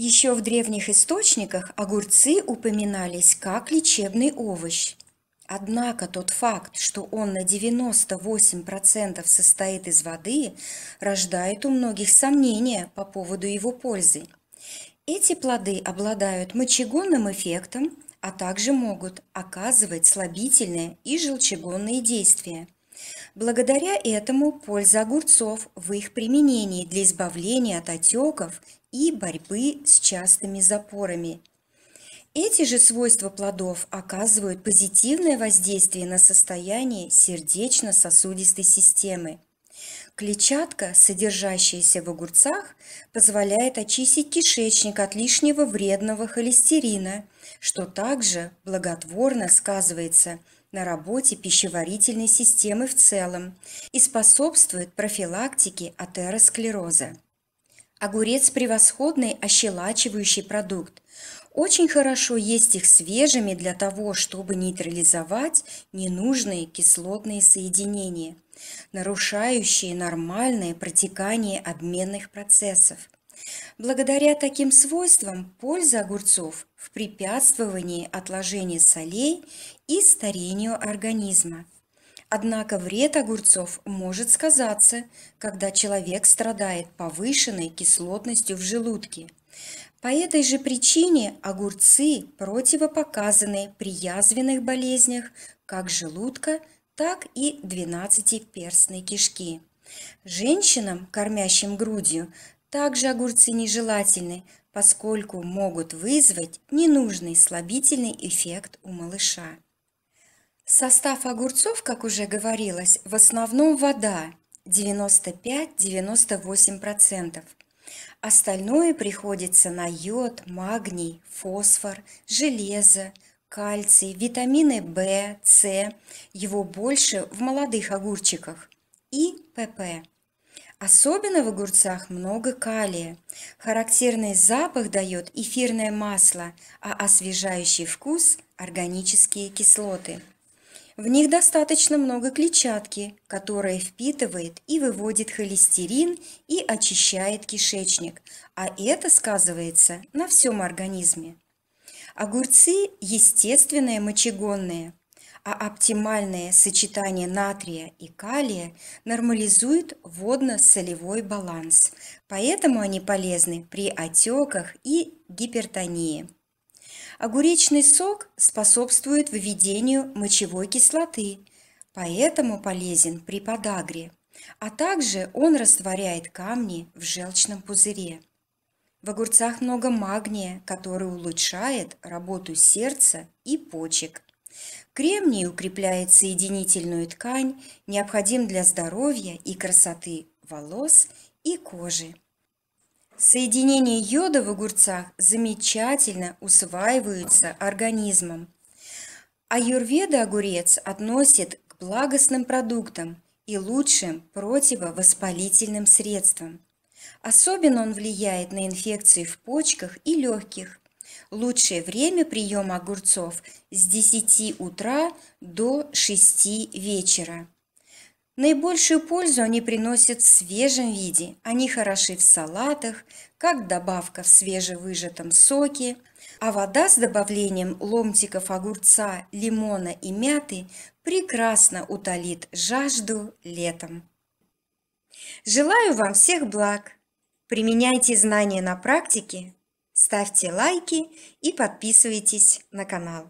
Еще в древних источниках огурцы упоминались как лечебный овощ. Однако тот факт, что он на 98% состоит из воды, рождает у многих сомнения по поводу его пользы. Эти плоды обладают мочегонным эффектом, а также могут оказывать слабительное и желчегонные действия. Благодаря этому польза огурцов в их применении для избавления от отеков и борьбы с частыми запорами. Эти же свойства плодов оказывают позитивное воздействие на состояние сердечно-сосудистой системы. Клетчатка, содержащаяся в огурцах, позволяет очистить кишечник от лишнего вредного холестерина, что также благотворно сказывается – на работе пищеварительной системы в целом и способствует профилактике атеросклероза. Огурец – превосходный ощелачивающий продукт. Очень хорошо есть их свежими для того, чтобы нейтрализовать ненужные кислотные соединения, нарушающие нормальное протекание обменных процессов – Благодаря таким свойствам польза огурцов в препятствовании отложения солей и старению организма. Однако вред огурцов может сказаться, когда человек страдает повышенной кислотностью в желудке. По этой же причине огурцы противопоказаны при язвенных болезнях как желудка, так и двенадцатиперстной кишки. Женщинам, кормящим грудью, также огурцы нежелательны, поскольку могут вызвать ненужный слабительный эффект у малыша. Состав огурцов, как уже говорилось, в основном вода 95-98%. Остальное приходится на йод, магний, фосфор, железо, кальций, витамины В, С, его больше в молодых огурчиках и ПП. Особенно в огурцах много калия. Характерный запах дает эфирное масло, а освежающий вкус – органические кислоты. В них достаточно много клетчатки, которая впитывает и выводит холестерин и очищает кишечник, а это сказывается на всем организме. Огурцы – естественные мочегонные – а оптимальное сочетание натрия и калия нормализует водно-солевой баланс, поэтому они полезны при отеках и гипертонии. Огуречный сок способствует выведению мочевой кислоты, поэтому полезен при подагре, а также он растворяет камни в желчном пузыре. В огурцах много магния, который улучшает работу сердца и почек. Кремний укрепляет соединительную ткань, необходим для здоровья и красоты волос и кожи. Соединение йода в огурцах замечательно усваивается организмом. Аюрведа огурец относит к благостным продуктам и лучшим противовоспалительным средствам. Особенно он влияет на инфекции в почках и легких, Лучшее время приема огурцов с 10 утра до 6 вечера. Наибольшую пользу они приносят в свежем виде. Они хороши в салатах, как добавка в свежевыжатом соке, а вода с добавлением ломтиков огурца, лимона и мяты прекрасно утолит жажду летом. Желаю вам всех благ! Применяйте знания на практике, ставьте лайки и подписывайтесь на канал.